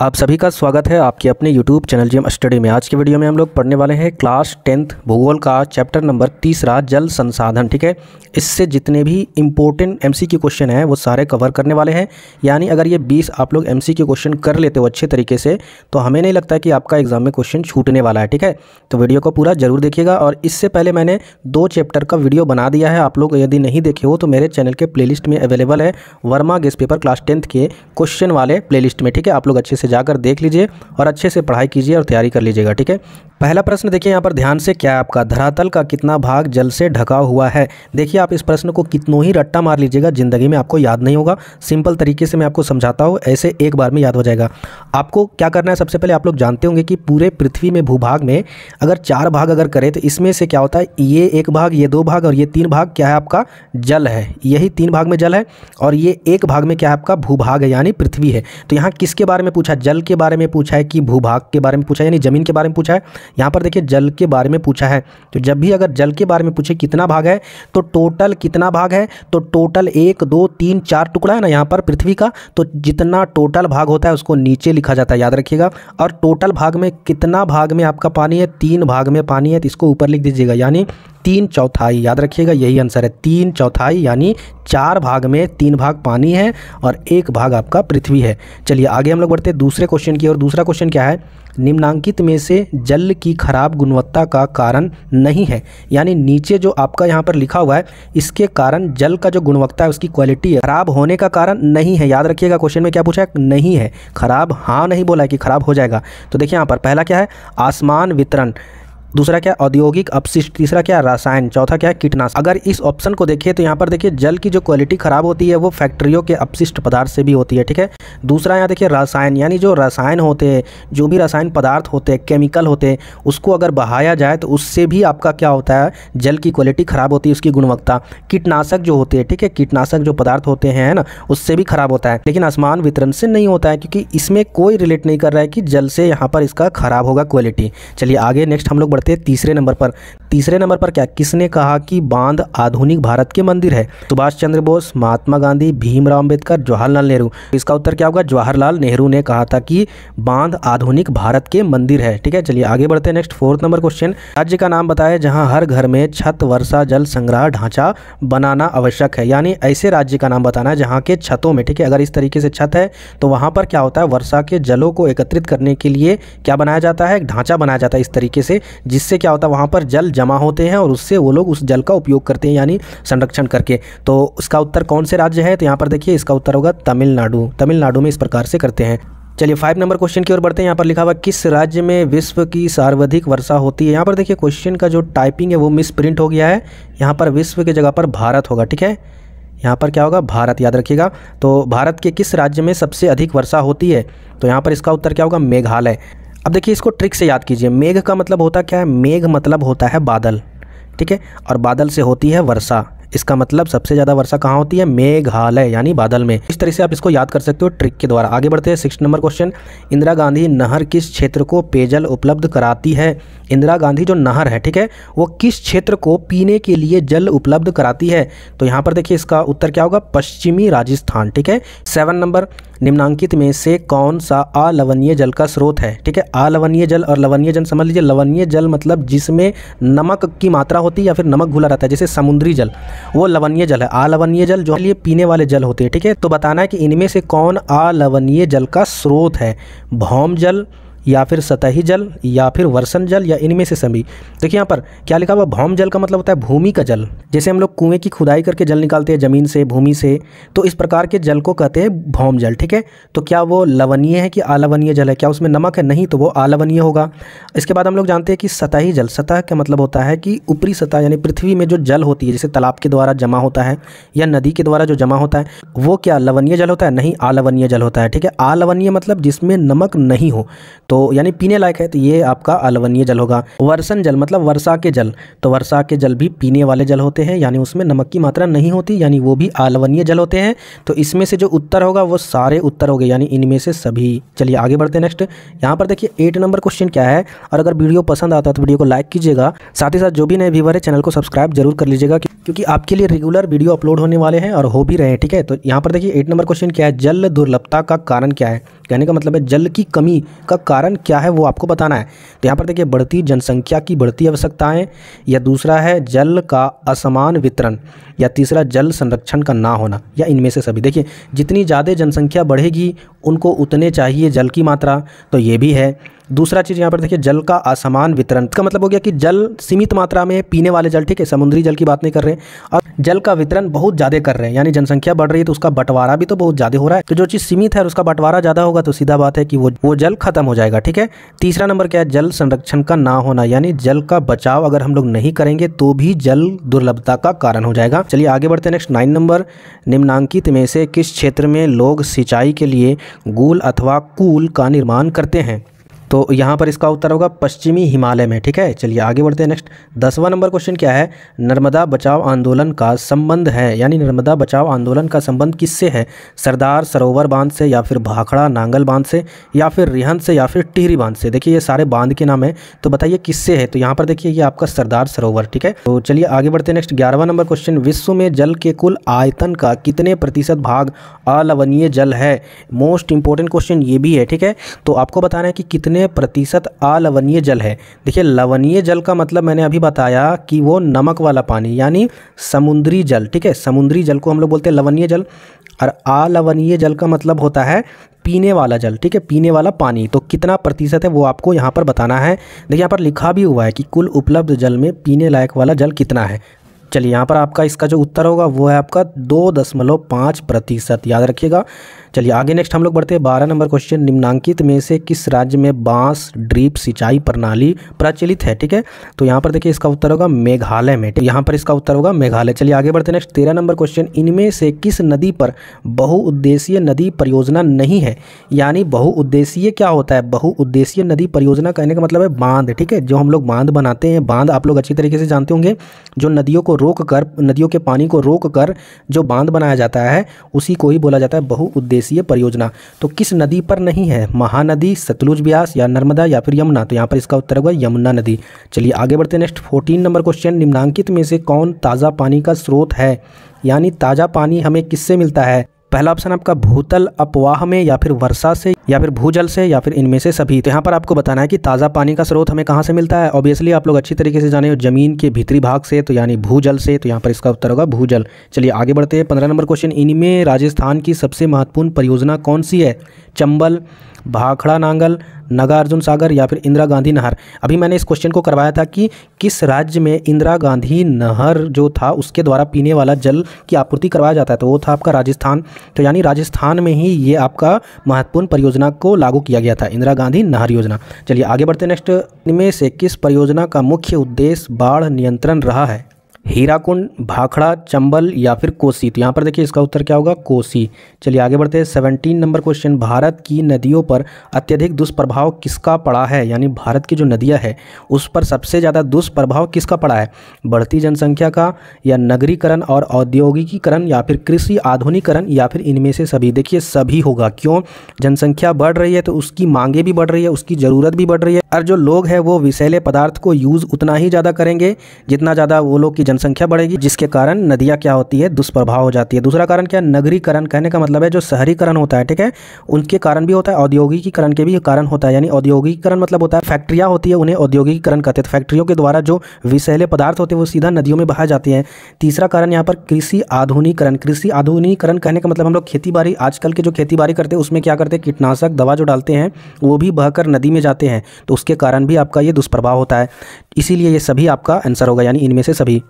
आप सभी का स्वागत है आपके अपने YouTube चैनल जीएम स्टडी में आज के वीडियो में हम लोग पढ़ने वाले हैं क्लास टेंथ भूगोल का चैप्टर नंबर तीसरा जल संसाधन ठीक है इससे जितने भी इम्पोर्टेंट एम के क्वेश्चन हैं वो सारे कवर करने वाले हैं यानी अगर ये 20 आप लोग एम के क्वेश्चन कर लेते हो अच्छे तरीके से तो हमें नहीं लगता कि आपका एग्जाम में क्वेश्चन छूटने वाला है ठीक है तो वीडियो को पूरा जरूर देखिएगा और इससे पहले मैंने दो चैप्टर का वीडियो बना दिया है आप लोग यदि नहीं देखे हो तो मेरे चैनल के प्ले में अवेलेबल है Verma guest paper class tenth के क्वेश्चन वाले प्ले में ठीक है आप लोग अच्छे से जाकर देख लीजिए और अच्छे से पढ़ाई कीजिए और तैयारी कर लीजिएगा ठीक है पहला प्रश्न देखिए यहाँ पर ध्यान से क्या है आपका धरातल का कितना भाग जल से ढका हुआ है देखिए आप इस प्रश्न को कितनों ही रट्टा मार लीजिएगा ज़िंदगी में आपको याद नहीं होगा सिंपल तरीके से मैं आपको समझाता हूँ ऐसे एक बार में याद हो जाएगा आपको क्या करना है सबसे पहले आप लोग जानते होंगे कि पूरे पृथ्वी में भूभाग में अगर चार भाग अगर करें तो इसमें से क्या होता है ये एक भाग ये दो भाग और ये तीन भाग क्या है आपका जल है यही तीन भाग में जल है और ये एक भाग में क्या है आपका भूभाग है यानी पृथ्वी है तो यहाँ किसके बारे में पूछा जल के बारे में पूछा है कि भूभाग के बारे में पूछा है यानी ज़मीन के बारे में पूछा है यहाँ पर देखिए जल के बारे में पूछा है तो जब भी अगर जल के बारे में पूछे कितना भाग है तो टोटल कितना भाग है तो टोटल एक दो तीन चार टुकड़ा है ना यहाँ पर पृथ्वी का तो जितना टोटल भाग होता है उसको नीचे लिखा जाता है याद रखिएगा और टोटल भाग में कितना भाग में आपका पानी है तीन भाग में पानी है तो इसको ऊपर लिख दीजिएगा यानी तीन चौथाई याद रखिएगा यही आंसर है तीन चौथाई यानी चार भाग में तीन भाग पानी है और एक भाग आपका पृथ्वी है चलिए आगे हम लोग बढ़ते हैं दूसरे क्वेश्चन की और दूसरा क्वेश्चन क्या है निम्नांकित में से जल की खराब गुणवत्ता का कारण नहीं है यानी नीचे जो आपका यहाँ पर लिखा हुआ है इसके कारण जल का जो गुणवत्ता है उसकी क्वालिटी है खराब होने का कारण नहीं है याद रखिएगा क्वेश्चन में क्या पूछा है नहीं है खराब हाँ नहीं बोला है कि खराब हो जाएगा तो देखिए यहाँ पर पहला क्या है आसमान वितरण दूसरा क्या औद्योगिक अपशिष्ट तीसरा क्या रसायन चौथा क्या कीटनाशक अगर इस ऑप्शन को देखिए तो यहाँ पर देखिए जल की जो क्वालिटी खराब होती है वो फैक्ट्रियों के अपशिष्ट पदार्थ से भी होती है ठीक है दूसरा यहाँ देखिए रसायन यानी जो रसायन होते हैं जो भी रसायन पदार्थ होते हैं केमिकल होते हैं उसको अगर बहाया जाए तो उससे भी आपका क्या होता है जल की क्वालिटी खराब होती है उसकी गुणवत्ता कीटनाशक जो होते हैं ठीक है कीटनाशक जो पदार्थ होते हैं ना उससे भी खराब होता है लेकिन आसमान वितरण से नहीं होता है क्योंकि इसमें कोई रिलेट नहीं कर रहा है कि जल से यहाँ पर इसका खराब होगा क्वालिटी चलिए आगे नेक्स्ट हम लोग बढ़ते हैं तीसरे नंबर पर तीसरे नंबर पर क्या किसने कहा कि बांध आधुनिक भारत के मंदिर है सुभाष चंद्र बोस महात्मा गांधी भीमराव अंबेडकर जवाहरलाल नेहरू इसका उत्तर क्या होगा जवाहरलाल नेहरू ने कहा था कि बांध आधुनिक भारत के मंदिर है ठीक है चलिए आगे बढ़ते हैं नेक्स्ट फोर्थ नंबर क्वेश्चन राज्य का नाम बताया जहां हर घर में छत वर्षा जल संग्रह ढांचा बनाना आवश्यक है यानी ऐसे राज्य का नाम बताना है जहाँ के छतों में ठीक है अगर इस तरीके से छत है तो वहाँ पर क्या होता है वर्षा के जलों को एकत्रित करने के लिए क्या बनाया जाता है ढांचा बनाया जाता है इस तरीके से जिससे क्या होता है वहाँ पर जल जमा होते हैं और उससे वो लोग उस जल का उपयोग करते हैं यानी संरक्षण करके तो उसका उत्तर कौन से राज्य है तो यहाँ पर देखिए इसका उत्तर होगा तमिलनाडु तमिलनाडु में इस प्रकार से करते हैं चलिए फाइव नंबर क्वेश्चन की ओर बढ़ते हैं यहाँ पर लिखा हुआ किस राज्य में विश्व की सर्वाधिक वर्षा होती है यहाँ पर देखिए क्वेश्चन का जो टाइपिंग है वो मिस प्रिंट हो गया है यहाँ पर विश्व की जगह पर भारत होगा ठीक है यहाँ पर क्या होगा भारत याद रखिएगा तो भारत के किस राज्य में सबसे अधिक वर्षा होती है तो यहाँ पर इसका उत्तर क्या होगा मेघालय अब देखिए इसको ट्रिक से याद कीजिए मेघ का मतलब होता क्या है मेघ मतलब होता है बादल ठीक है और बादल से होती है वर्षा इसका मतलब सबसे ज़्यादा वर्षा कहाँ होती है मेघालय यानी बादल में इस तरह से आप इसको याद कर सकते हो ट्रिक के द्वारा आगे बढ़ते हैं six number question Indira Gandhi नहर किस क्षेत्र को पेयजल उपलब्ध कराती है इंदिरा गांधी जो नहर है ठीक है वो किस क्षेत्र को पीने के लिए जल उपलब्ध कराती है तो यहाँ पर देखिए इसका उत्तर क्या होगा पश्चिमी राजस्थान ठीक है सेवन नंबर निम्नांकित में से कौन सा अलवनीय जल का स्रोत है ठीक है अलवनीय जल और लवनीय जल समझ लीजिए लवनीय जल मतलब जिसमें नमक की मात्रा होती है या फिर नमक घुला रहता है जैसे समुद्री जल वो लवणीय जल है आलवनीय जल जो लिए पीने वाले जल होते हैं ठीक है तो बताना है कि इनमें से कौन आलवनीय जल का स्रोत है भौम जल या फिर सतही जल या फिर वर्षण जल या इनमें से सभी देखिए यहाँ पर क्या लिखा हुआ भौम जल का मतलब होता है भूमि का जल जैसे हम लोग कुएं की खुदाई करके जल निकालते हैं ज़मीन से भूमि से तो इस प्रकार के जल को कहते हैं भौम जल ठीक है तो क्या वो लवणीय है कि आलवनीय जल है क्या उसमें नमक है नहीं तो वो आलवनीय होगा इसके बाद हम लोग जानते हैं कि सतही जल सतह का मतलब होता है कि ऊपरी सतह यानी पृथ्वी में जो जल होती है जैसे तालाब के द्वारा जमा होता है या नदी के द्वारा जो जमा होता है वो क्या लवनीय जल होता है नहीं आलवनीय जल होता है ठीक है आलवनीय मतलब जिसमें नमक नहीं हो तो तो यानी पीने लायक है तो ये आपका अलवनीय जल होगा वर्षण जल मतलब वर्षा के जल तो वर्षा के जल भी पीने वाले जल होते हैं यानी उसमें नमक की मात्रा नहीं होती यानी वो भी अलवनीय जल होते हैं तो इसमें से जो उत्तर होगा वो सारे उत्तर हो गए यानी इनमें से सभी चलिए आगे बढ़ते हैं नेक्स्ट यहाँ पर देखिए एट नंबर क्वेश्चन क्या है और अगर वीडियो पसंद आता है तो वीडियो को लाइक कीजिएगा साथ ही साथ जो भी नए व्यूवर है चैनल को सब्सक्राइब जरूर कर लीजिएगा क्योंकि आपके लिए रेगुलर वीडियो अपलोड होने वाले हैं और हो भी रहे हैं ठीक है तो यहाँ पर देखिए एट नंबर क्वेश्चन क्या है जल दुर्लभता का कारण क्या है कहने का मतलब है जल की कमी का कारण क्या है वो आपको बताना है तो यहाँ पर देखिए बढ़ती जनसंख्या की बढ़ती आवश्यकताएँ या दूसरा है जल का असमान वितरण या तीसरा जल संरक्षण का ना होना या इनमें से सभी देखिए जितनी ज़्यादा जनसंख्या बढ़ेगी उनको उतने चाहिए जल की मात्रा तो ये भी है दूसरा चीज़ यहाँ पर देखिए जल का असमान वितरण का मतलब हो गया कि जल सीमित मात्रा में पीने वाले जल ठीक है समुद्री जल की बात नहीं कर रहे हैं और जल का वितरण बहुत ज़्यादा कर रहे हैं यानी जनसंख्या बढ़ रही है तो उसका बंटवारा भी तो बहुत ज़्यादा हो रहा है तो जो चीज़ सीमित है उसका बंटवारा ज़्यादा होगा तो सीधा बात है कि वो वो जल खत्म हो जाएगा ठीक है तीसरा नंबर क्या है जल संरक्षण का ना होना यानी जल का बचाव अगर हम लोग नहीं करेंगे तो भी जल दुर्लभता का कारण हो जाएगा चलिए आगे बढ़ते हैं नेक्स्ट नाइन नंबर निम्नांकित में से किस क्षेत्र में लोग सिंचाई के लिए गूल अथवा कूल का निर्माण करते हैं तो यहाँ पर इसका उत्तर होगा पश्चिमी हिमालय में ठीक है चलिए आगे बढ़ते हैं नेक्स्ट दसवां नंबर क्वेश्चन क्या है नर्मदा बचाव आंदोलन का संबंध है यानी नर्मदा बचाव आंदोलन का संबंध किससे है सरदार सरोवर बांध से या फिर भाखड़ा नांगल बांध से या फिर रिहंद से या फिर टिहरी बांध से देखिए ये सारे बांध के नाम है तो बताइए किससे है तो यहाँ पर देखिए ये आपका सरदार सरोवर ठीक है तो चलिए आगे बढ़ते हैं नेक्स्ट ग्यारहवा नंबर क्वेश्चन विश्व में जल के कुल आयतन का कितने प्रतिशत भाग अलवनीय जल है मोस्ट इंपॉर्टेंट क्वेश्चन ये भी है ठीक है तो आपको बताना है कि कितने कितने प्रतिशत अलवनीय जल है देखिए लवनीय जल का मतलब मैंने अभी बताया कि वो नमक वाला पानी यानी समुद्री जल ठीक है समुद्री जल को हम लोग बोलते हैं लवनीय जल और अलवनीय जल का मतलब होता है पीने वाला जल ठीक है पीने वाला पानी तो कितना प्रतिशत है वो आपको यहाँ पर बताना है देखिए यहाँ पर लिखा भी हुआ है कि कुल उपलब्ध जल में पीने लायक वाला जल कितना है चलिए यहाँ पर आपका इसका जो उत्तर होगा वो है आपका दो दशमलव पाँच प्रतिशत याद रखिएगा चलिए आगे नेक्स्ट हम लोग बढ़ते हैं बारह नंबर क्वेश्चन निम्नांकित में से किस राज्य में बांस ड्रीप सिंचाई प्रणाली प्रचलित है ठीक है तो यहाँ पर देखिए इसका उत्तर होगा मेघालय में यहाँ पर इसका उत्तर होगा मेघालय चलिए आगे बढ़ते नेक्स्ट तेरह नंबर क्वेश्चन इनमें से किस नदी पर बहुउद्देशीय नदी परियोजना नहीं है यानी बहुउद्देशीय क्या होता है बहुउद्देशीय नदी परियोजना कहने का मतलब है बांध ठीक है जो हम लोग बांध बनाते हैं बांध आप लोग अच्छी तरीके से जानते होंगे जो नदियों को रोक कर नदियों के पानी को रोक कर जो बांध बनाया जाता है उसी को ही बोला जाता है बहुउद्देशीय दिवसीय परियोजना तो किस नदी पर नहीं है महानदी सतलुज ब्यास या नर्मदा या फिर यमुना तो यहाँ पर इसका उत्तर होगा यमुना नदी चलिए आगे बढ़ते हैं नेक्स्ट फोर्टीन नंबर क्वेश्चन निम्नांकित में से कौन ताज़ा पानी का स्रोत है यानी ताज़ा पानी हमें किससे मिलता है पहला ऑप्शन आपका भूतल अपवाह में या फिर वर्षा से या फिर भूजल से या फिर इनमें से सभी तो यहाँ पर आपको बताना है कि ताज़ा पानी का स्रोत हमें कहाँ से मिलता है ऑब्वियसली आप लोग अच्छी तरीके से जाने जमीन के भीतरी भाग से तो यानी भूजल से तो यहाँ पर इसका उत्तर होगा भूजल चलिए आगे बढ़ते हैं पंद्रह नंबर क्वेश्चन इनमें राजस्थान की सबसे महत्वपूर्ण परियोजना कौन सी है चंबल भाखड़ा नांगल नागार्जुन सागर या फिर इंदिरा गांधी नहर अभी मैंने इस क्वेश्चन को करवाया था कि किस राज्य में इंदिरा गांधी नहर जो था उसके द्वारा पीने वाला जल की आपूर्ति करवाया जाता है तो वो था आपका राजस्थान तो यानी राजस्थान में ही ये आपका महत्वपूर्ण परियोजना को लागू किया गया था इंदिरा गांधी नहर योजना चलिए आगे बढ़ते नेक्स्ट में से किस परियोजना का मुख्य उद्देश्य बाढ़ नियंत्रण रहा है हीराकुंड भाखड़ा चंबल या फिर कोसी तो यहाँ पर देखिए इसका उत्तर क्या होगा कोसी चलिए आगे बढ़ते हैं सेवनटीन नंबर क्वेश्चन भारत की नदियों पर अत्यधिक दुष्प्रभाव किसका पड़ा है यानी भारत की जो नदियाँ है उस पर सबसे ज़्यादा दुष्प्रभाव किसका पड़ा है बढ़ती जनसंख्या का या नगरीकरण और औद्योगिकीकरण या फिर कृषि आधुनिकरण या फिर इनमें से सभी देखिए सभी होगा क्यों जनसंख्या बढ़ रही है तो उसकी मांगे भी बढ़ रही है उसकी ज़रूरत भी बढ़ रही है और जो लोग हैं वो विषैले पदार्थ को यूज़ उतना ही ज़्यादा करेंगे जितना ज़्यादा वो लोग की जनसंख्या बढ़ेगी जिसके कारण नदियाँ क्या होती है दुष्प्रभाव हो जाती है दूसरा कारण क्या नगरीकरण कहने का मतलब है जो शहरीकरण होता है ठीक है उनके कारण भी होता है औद्योगिकीकरण के भी कारण होता है यानी औद्योगिकीकरण मतलब होता है फैक्ट्रियाँ होती है उन्हें औद्योगिकीकरण कहते हैं फैक्ट्रियों के द्वारा जो विषैले पदार्थ होते हैं वो सीधा नदियों में बहा जाते हैं तीसरा कारण यहाँ पर कृषि आधुनिकरण कृषि आधुनिकरण कहने का मतलब हम लोग खेती बाड़ी आजकल के जो खेती बाड़ी करते हैं उसमें क्या करते हैं कीटनाशक दवा जो डालते हैं वो भी बहकर नदी में जाते हैं तो उसके कारण भी आपका ये दुष्प्रभाव होता है इसीलिए ये सभी आपका आंसर होगा यानी इनमें से सभी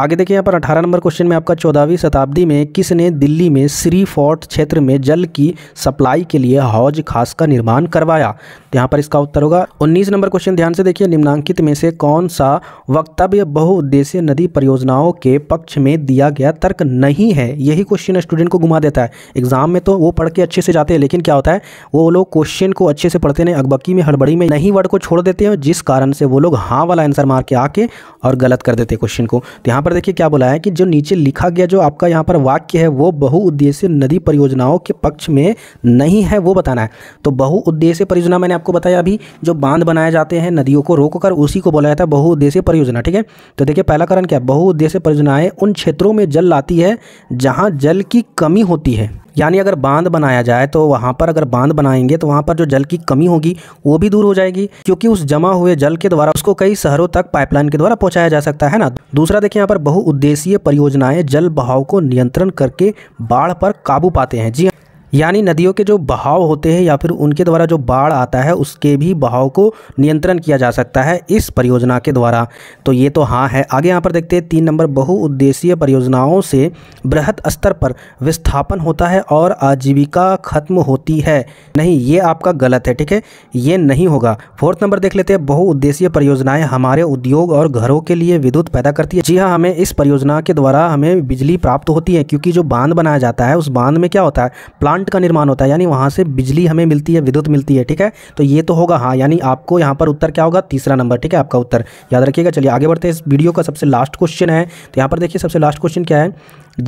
आगे देखिए यहाँ पर 18 नंबर क्वेश्चन में आपका चौदहवीं शताब्दी में किसने दिल्ली में श्री फोर्ट क्षेत्र में जल की सप्लाई के लिए हौज खास का निर्माण करवाया तो यहाँ पर इसका उत्तर होगा 19 नंबर क्वेश्चन ध्यान से देखिए निम्नांकित में से कौन सा वक्तव्य बहुउद्देश्य नदी परियोजनाओं के पक्ष में दिया गया तर्क नहीं है यही क्वेश्चन स्टूडेंट को घुमा देता है एग्जाम में तो वो पढ़ के अच्छे से जाते हैं लेकिन क्या होता है वो लोग क्वेश्चन को अच्छे से पढ़ते नहीं अकबकी में हड़बड़ी में नहीं वर्ड को छोड़ देते हैं जिस कारण से वो लोग हाँ वाला आंसर मार के आके और गलत कर देते क्वेश्चन को तो यहाँ पर देखिए क्या बोला है कि जो नीचे लिखा गया जो आपका यहाँ पर वाक्य है वो बहुउद्देश्य नदी परियोजनाओं के पक्ष में नहीं है वो बताना है तो बहुउद्देश्य परियोजना मैंने आपको बताया अभी जो बांध बनाए जाते हैं नदियों को रोक कर उसी को बोला जाता है बहुउद्देश्य परियोजना ठीक है तो देखिए पहला कारण क्या है बहुउद्देश्य परियोजनाएं उन क्षेत्रों में जल लाती है जहाँ जल की कमी होती है यानी अगर बांध बनाया जाए तो वहाँ पर अगर बांध बनाएंगे तो वहाँ पर जो जल की कमी होगी वो भी दूर हो जाएगी क्योंकि उस जमा हुए जल के द्वारा उसको कई शहरों तक पाइपलाइन के द्वारा पहुँचाया जा सकता है ना दूसरा देखिए यहाँ पर बहुउद्देशीय परियोजनाएं जल बहाव को नियंत्रण करके बाढ़ पर काबू पाते हैं जी यानी नदियों के जो बहाव होते हैं या फिर उनके द्वारा जो बाढ़ आता है उसके भी बहाव को नियंत्रण किया जा सकता है इस परियोजना के द्वारा तो ये तो हाँ है आगे यहाँ पर देखते हैं तीन नंबर बहुउद्देशीय परियोजनाओं से बृहद स्तर पर विस्थापन होता है और आजीविका खत्म होती है नहीं ये आपका गलत है ठीक है ये नहीं होगा फोर्थ नंबर देख लेते हैं बहुउद्देशीय परियोजनाएं हमारे उद्योग और घरों के लिए विद्युत पैदा करती है जी हाँ हमें इस परियोजना के द्वारा हमें बिजली प्राप्त होती है क्योंकि जो बांध बनाया जाता है उस बांध में क्या होता है प्लांट प्लांट का निर्माण होता है यानी वहाँ से बिजली हमें मिलती है विद्युत मिलती है ठीक है तो ये तो होगा हाँ यानी आपको यहाँ पर उत्तर क्या होगा तीसरा नंबर ठीक है आपका उत्तर याद रखिएगा चलिए आगे बढ़ते हैं इस वीडियो का सबसे लास्ट क्वेश्चन है तो यहाँ पर देखिए सबसे लास्ट क्वेश्चन क्या है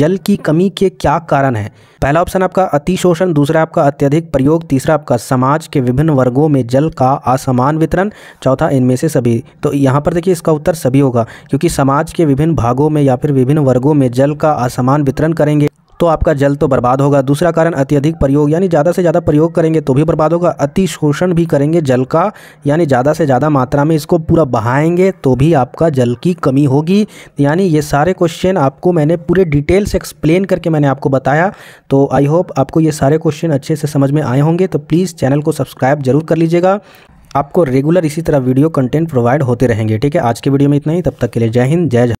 जल की कमी के क्या कारण है पहला ऑप्शन आपका अतिशोषण दूसरा आपका अत्यधिक प्रयोग तीसरा आपका समाज के विभिन्न वर्गों में जल का असमान वितरण चौथा इनमें से सभी तो यहाँ पर देखिए इसका उत्तर सभी होगा क्योंकि समाज के विभिन्न भागों में या फिर विभिन्न वर्गों में जल का असमान वितरण करेंगे तो आपका जल तो बर्बाद होगा दूसरा कारण अत्यधिक प्रयोग यानी ज़्यादा से ज़्यादा प्रयोग करेंगे तो भी बर्बाद होगा अति शोषण भी करेंगे जल का यानी ज़्यादा से ज़्यादा मात्रा में इसको पूरा बहाएंगे तो भी आपका जल की कमी होगी यानी ये सारे क्वेश्चन आपको मैंने पूरे डिटेल से एक्सप्लेन करके मैंने आपको बताया तो आई होप आपको ये सारे क्वेश्चन अच्छे से समझ में आए होंगे तो प्लीज़ चैनल को सब्सक्राइब जरूर कर लीजिएगा आपको रेगुलर इसी तरह वीडियो कंटेंट प्रोवाइड होते रहेंगे ठीक है आज के वीडियो में इतना ही तब तक के लिए जय हिंद जय